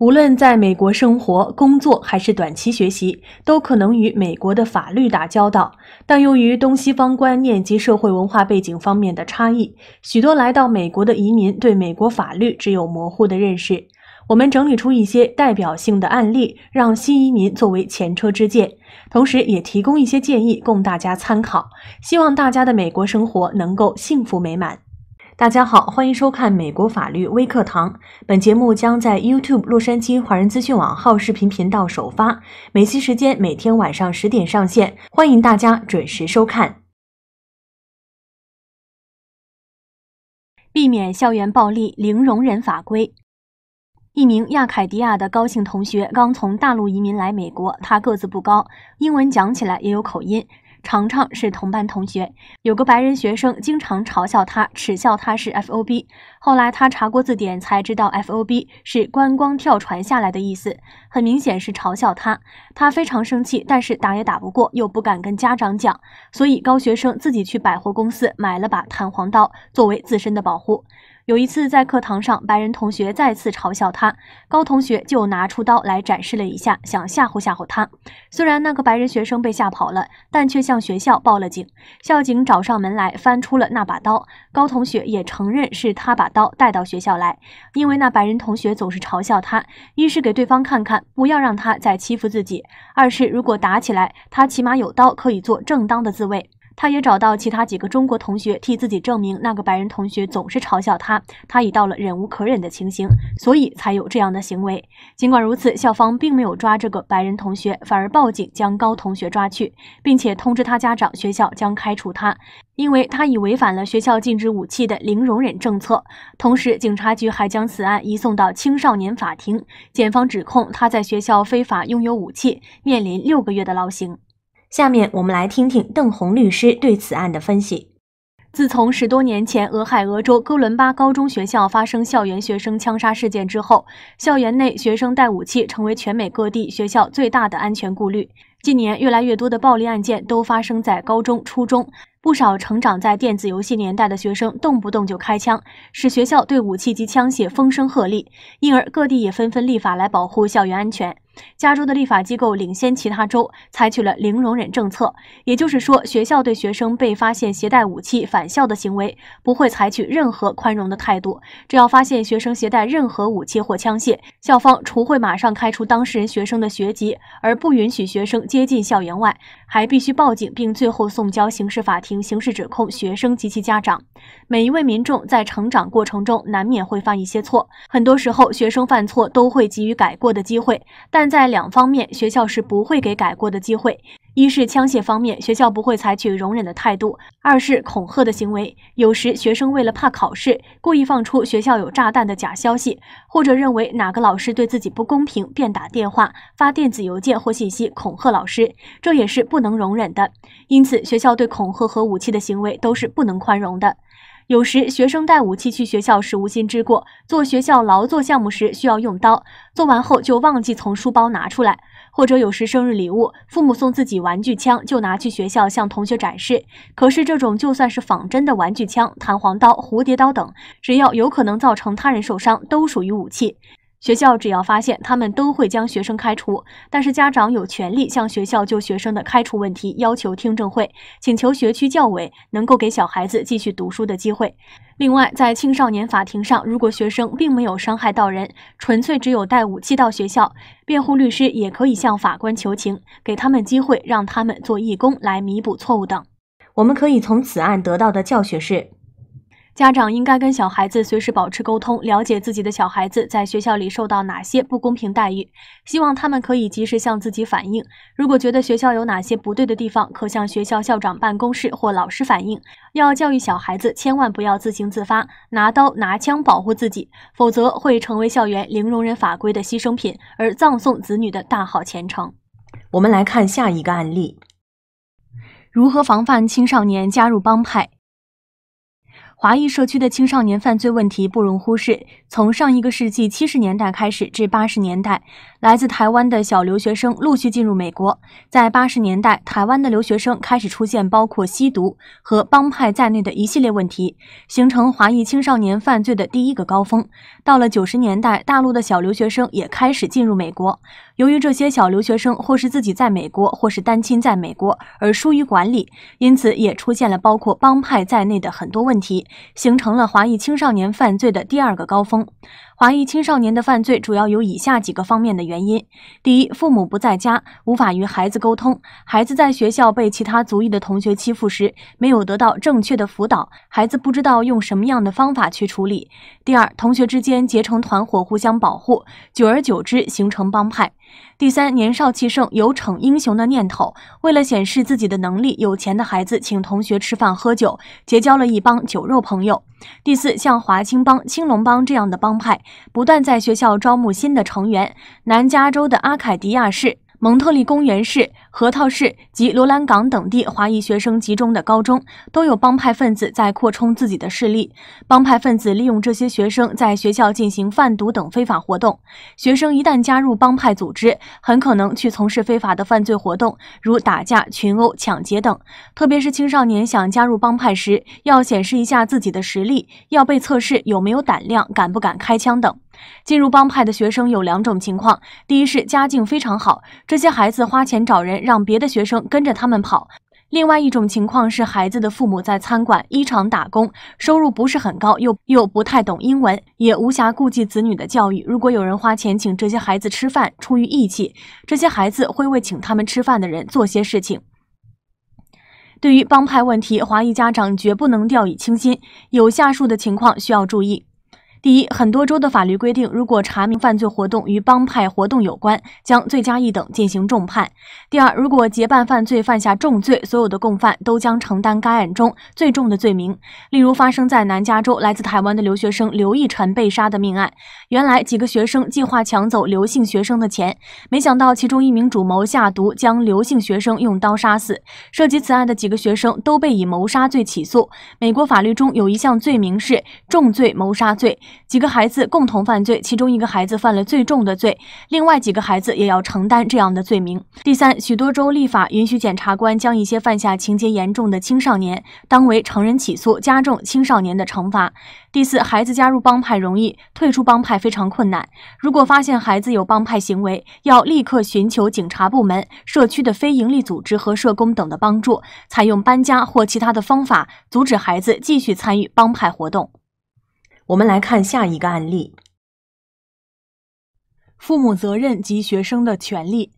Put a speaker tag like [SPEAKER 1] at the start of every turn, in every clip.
[SPEAKER 1] 无论在美国生活、工作还是短期学习，都可能与美国的法律打交道。但由于东西方观念及社会文化背景方面的差异，许多来到美国的移民对美国法律只有模糊的认识。我们整理出一些代表性的案例，让新移民作为前车之鉴，同时也提供一些建议供大家参考。希望大家的美国生活能够幸福美满。大家好，欢迎收看美国法律微课堂。本节目将在 YouTube 洛杉矶华人资讯网号视频频道首发，美西时间每天晚上十点上线，欢迎大家准时收看。避免校园暴力零容忍法规。一名亚凯迪亚的高姓同学刚从大陆移民来美国，他个子不高，英文讲起来也有口音。常常是同班同学，有个白人学生经常嘲笑他，耻笑他是 F O B。后来他查过字典才知道 F O B 是观光跳船下来的意思，很明显是嘲笑他。他非常生气，但是打也打不过，又不敢跟家长讲，所以高学生自己去百货公司买了把弹簧刀作为自身的保护。有一次在课堂上，白人同学再次嘲笑他，高同学就拿出刀来展示了一下，想吓唬吓唬他。虽然那个白人学生被吓跑了，但却向学校报了警。校警找上门来，翻出了那把刀。高同学也承认是他把刀带到学校来，因为那白人同学总是嘲笑他，一是给对方看看，不要让他再欺负自己；二是如果打起来，他起码有刀可以做正当的自卫。他也找到其他几个中国同学替自己证明，那个白人同学总是嘲笑他，他已到了忍无可忍的情形，所以才有这样的行为。尽管如此，校方并没有抓这个白人同学，反而报警将高同学抓去，并且通知他家长，学校将开除他，因为他已违反了学校禁止武器的零容忍政策。同时，警察局还将此案移送到青少年法庭，检方指控他在学校非法拥有武器，面临六个月的劳刑。下面我们来听听邓红律师对此案的分析。自从十多年前俄亥俄州哥伦巴高中学校发生校园学生枪杀事件之后，校园内学生带武器成为全美各地学校最大的安全顾虑。近年，越来越多的暴力案件都发生在高中、初中。不少成长在电子游戏年代的学生动不动就开枪，使学校对武器及枪械风声鹤唳，因而各地也纷纷立法来保护校园安全。加州的立法机构领先其他州，采取了零容忍政策，也就是说，学校对学生被发现携带武器返校的行为不会采取任何宽容的态度。只要发现学生携带任何武器或枪械，校方除会马上开除当事人学生的学籍，而不允许学生接近校园外，还必须报警，并最后送交刑事法庭。刑事指控学生及其家长。每一位民众在成长过程中难免会犯一些错，很多时候学生犯错都会给予改过的机会，但在两方面学校是不会给改过的机会。一是枪械方面，学校不会采取容忍的态度；二是恐吓的行为，有时学生为了怕考试，故意放出学校有炸弹的假消息，或者认为哪个老师对自己不公平，便打电话、发电子邮件或信息恐吓老师，这也是不能容忍的。因此，学校对恐吓和武器的行为都是不能宽容的。有时学生带武器去学校是无心之过，做学校劳作项目时需要用刀，做完后就忘记从书包拿出来，或者有时生日礼物，父母送自己玩具枪就拿去学校向同学展示。可是这种就算是仿真的玩具枪、弹簧刀、蝴蝶刀等，只要有可能造成他人受伤，都属于武器。学校只要发现，他们都会将学生开除。但是家长有权利向学校就学生的开除问题要求听证会，请求学区教委能够给小孩子继续读书的机会。另外，在青少年法庭上，如果学生并没有伤害到人，纯粹只有带武器到学校，辩护律师也可以向法官求情，给他们机会，让他们做义工来弥补错误等。我们可以从此案得到的教学是。家长应该跟小孩子随时保持沟通，了解自己的小孩子在学校里受到哪些不公平待遇，希望他们可以及时向自己反映。如果觉得学校有哪些不对的地方，可向学校校长办公室或老师反映。要教育小孩子千万不要自行自发拿刀拿枪保护自己，否则会成为校园零容忍法规的牺牲品，而葬送子女的大好前程。我们来看下一个案例：如何防范青少年加入帮派？华裔社区的青少年犯罪问题不容忽视。从上一个世纪七十年代开始至八十年代，来自台湾的小留学生陆续进入美国。在八十年代，台湾的留学生开始出现包括吸毒和帮派在内的一系列问题，形成华裔青少年犯罪的第一个高峰。到了九十年代，大陆的小留学生也开始进入美国。由于这些小留学生或是自己在美国，或是单亲在美国，而疏于管理，因此也出现了包括帮派在内的很多问题，形成了华裔青少年犯罪的第二个高峰。华裔青少年的犯罪主要有以下几个方面的原因：第一，父母不在家，无法与孩子沟通；孩子在学校被其他族裔的同学欺负时，没有得到正确的辅导，孩子不知道用什么样的方法去处理。第二，同学之间结成团伙，互相保护，久而久之形成帮派。第三，年少气盛，有逞英雄的念头，为了显示自己的能力，有钱的孩子请同学吃饭喝酒，结交了一帮酒肉朋友。第四，像华青帮、青龙帮这样的帮派不断在学校招募新的成员。南加州的阿凯迪亚市。蒙特利公园市、核桃市及罗兰港等地华裔学生集中的高中，都有帮派分子在扩充自己的势力。帮派分子利用这些学生在学校进行贩毒等非法活动。学生一旦加入帮派组织，很可能去从事非法的犯罪活动，如打架、群殴、抢劫等。特别是青少年想加入帮派时，要显示一下自己的实力，要被测试有没有胆量，敢不敢开枪等。进入帮派的学生有两种情况：第一是家境非常好，这些孩子花钱找人让别的学生跟着他们跑；另外一种情况是孩子的父母在餐馆、衣厂打工，收入不是很高，又又不太懂英文，也无暇顾及子女的教育。如果有人花钱请这些孩子吃饭，出于义气，这些孩子会为请他们吃饭的人做些事情。对于帮派问题，华裔家长绝不能掉以轻心，有下述的情况需要注意。第一，很多州的法律规定，如果查明犯罪活动与帮派活动有关，将罪加一等进行重判。第二，如果结伴犯罪犯下重罪，所有的共犯都将承担该案中最重的罪名。例如，发生在南加州来自台湾的留学生刘奕晨被杀的命案，原来几个学生计划抢走刘姓学生的钱，没想到其中一名主谋下毒将刘姓学生用刀杀死。涉及此案的几个学生都被以谋杀罪起诉。美国法律中有一项罪名是重罪谋杀罪。几个孩子共同犯罪，其中一个孩子犯了最重的罪，另外几个孩子也要承担这样的罪名。第三，许多州立法允许检察官将一些犯下情节严重的青少年当为成人起诉，加重青少年的惩罚。第四，孩子加入帮派容易，退出帮派非常困难。如果发现孩子有帮派行为，要立刻寻求警察部门、社区的非营利组织和社工等的帮助，采用搬家或其他的方法，阻止孩子继续参与帮派活动。我们来看下一个案例：父母责任及学生的权利。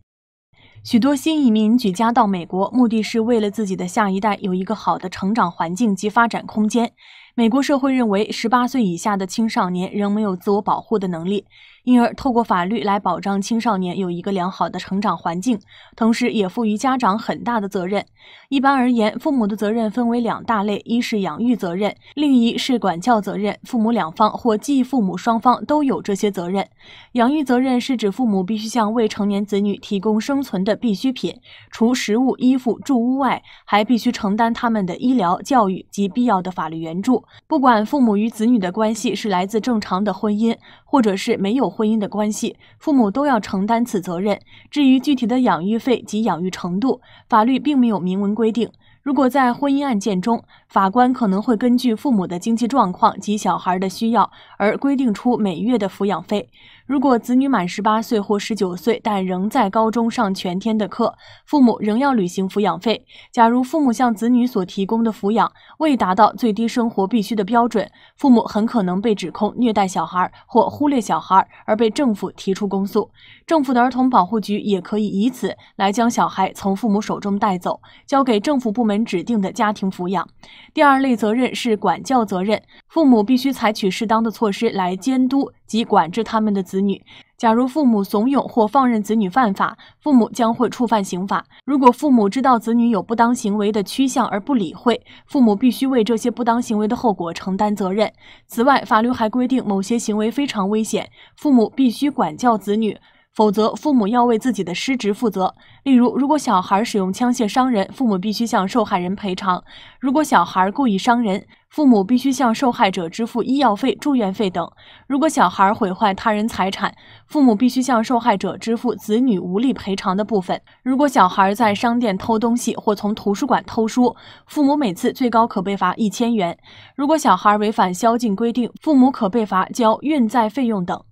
[SPEAKER 1] 许多新移民举家到美国，目的是为了自己的下一代有一个好的成长环境及发展空间。美国社会认为，十八岁以下的青少年仍没有自我保护的能力。因而，透过法律来保障青少年有一个良好的成长环境，同时也赋予家长很大的责任。一般而言，父母的责任分为两大类：一是养育责任，另一是管教责任。父母两方或继父母双方都有这些责任。养育责任是指父母必须向未成年子女提供生存的必需品，除食物、衣服、住屋外，还必须承担他们的医疗、教育及必要的法律援助。不管父母与子女的关系是来自正常的婚姻。或者是没有婚姻的关系，父母都要承担此责任。至于具体的养育费及养育程度，法律并没有明文规定。如果在婚姻案件中，法官可能会根据父母的经济状况及小孩的需要而规定出每月的抚养费。如果子女满十八岁或十九岁，但仍在高中上全天的课，父母仍要履行抚养费。假如父母向子女所提供的抚养未达到最低生活必需的标准，父母很可能被指控虐待小孩或忽略小孩，而被政府提出公诉。政府的儿童保护局也可以以此来将小孩从父母手中带走，交给政府部门指定的家庭抚养。第二类责任是管教责任，父母必须采取适当的措施来监督及管制他们的。子女，假如父母怂恿或放任子女犯法，父母将会触犯刑法。如果父母知道子女有不当行为的趋向而不理会，父母必须为这些不当行为的后果承担责任。此外，法律还规定某些行为非常危险，父母必须管教子女，否则父母要为自己的失职负责。例如，如果小孩使用枪械伤人，父母必须向受害人赔偿；如果小孩故意伤人，父母必须向受害者支付医药费、住院费等。如果小孩毁坏他人财产，父母必须向受害者支付子女无力赔偿的部分。如果小孩在商店偷东西或从图书馆偷书，父母每次最高可被罚一千元。如果小孩违反宵禁规定，父母可被罚交运载费用等。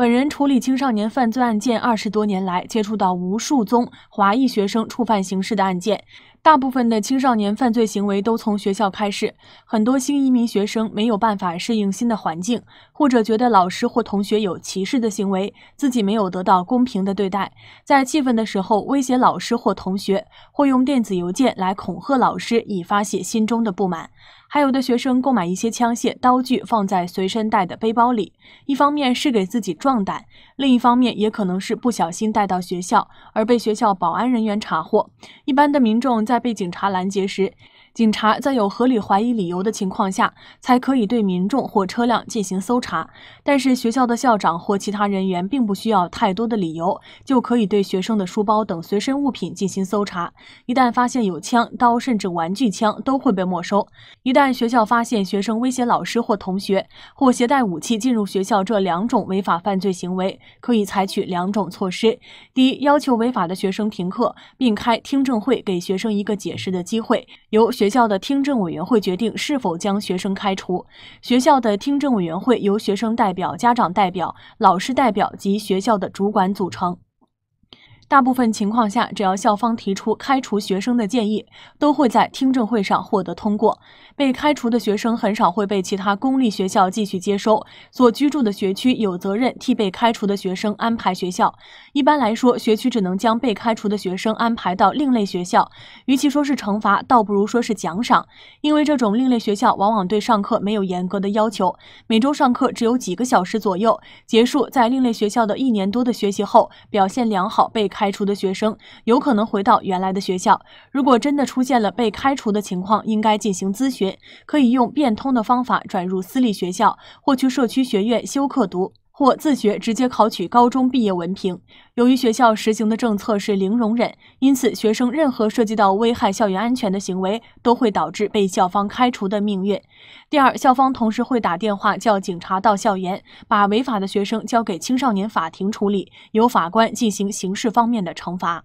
[SPEAKER 1] 本人处理青少年犯罪案件二十多年来，接触到无数宗华裔学生触犯刑事的案件。大部分的青少年犯罪行为都从学校开始，很多新移民学生没有办法适应新的环境，或者觉得老师或同学有歧视的行为，自己没有得到公平的对待，在气愤的时候威胁老师或同学，或用电子邮件来恐吓老师，以发泄心中的不满。还有的学生购买一些枪械、刀具，放在随身带的背包里，一方面是给自己壮胆，另一方面也可能是不小心带到学校而被学校保安人员查获。一般的民众在被警察拦截时，警察在有合理怀疑理由的情况下，才可以对民众或车辆进行搜查。但是学校的校长或其他人员并不需要太多的理由，就可以对学生的书包等随身物品进行搜查。一旦发现有枪、刀，甚至玩具枪，都会被没收。一旦学校发现学生威胁老师或同学，或携带武器进入学校，这两种违法犯罪行为，可以采取两种措施：第一，要求违法的学生停课，并开听证会，给学生一个解释的机会。由学校的听证委员会决定是否将学生开除。学校的听证委员会由学生代表、家长代表、老师代表及学校的主管组成。大部分情况下，只要校方提出开除学生的建议，都会在听证会上获得通过。被开除的学生很少会被其他公立学校继续接收。所居住的学区有责任替被开除的学生安排学校。一般来说，学区只能将被开除的学生安排到另类学校。与其说是惩罚，倒不如说是奖赏，因为这种另类学校往往对上课没有严格的要求，每周上课只有几个小时左右。结束在另类学校的一年多的学习后，表现良好被开。开除的学生有可能回到原来的学校。如果真的出现了被开除的情况，应该进行咨询，可以用变通的方法转入私立学校或去社区学院修课读。或自学直接考取高中毕业文凭。由于学校实行的政策是零容忍，因此学生任何涉及到危害校园安全的行为，都会导致被校方开除的命运。第二，校方同时会打电话叫警察到校园，把违法的学生交给青少年法庭处理，由法官进行刑事方面的惩罚。